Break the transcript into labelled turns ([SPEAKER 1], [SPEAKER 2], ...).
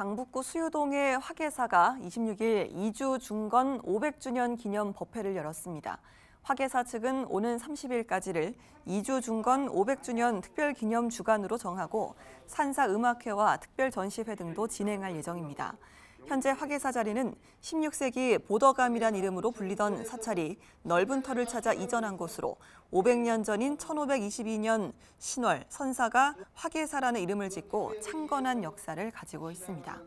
[SPEAKER 1] 강북구 수유동의 화계사가 26일 2주 중건 500주년 기념 법회를 열었습니다. 화계사 측은 오는 30일까지를 2주 중건 500주년 특별 기념 주간으로 정하고 산사 음악회와 특별 전시회 등도 진행할 예정입니다. 현재 화계사 자리는 16세기 보더감이란 이름으로 불리던 사찰이 넓은 터를 찾아 이전한 곳으로 500년 전인 1522년 신월 선사가 화계사라는 이름을 짓고 창건한 역사를 가지고
[SPEAKER 2] 있습니다.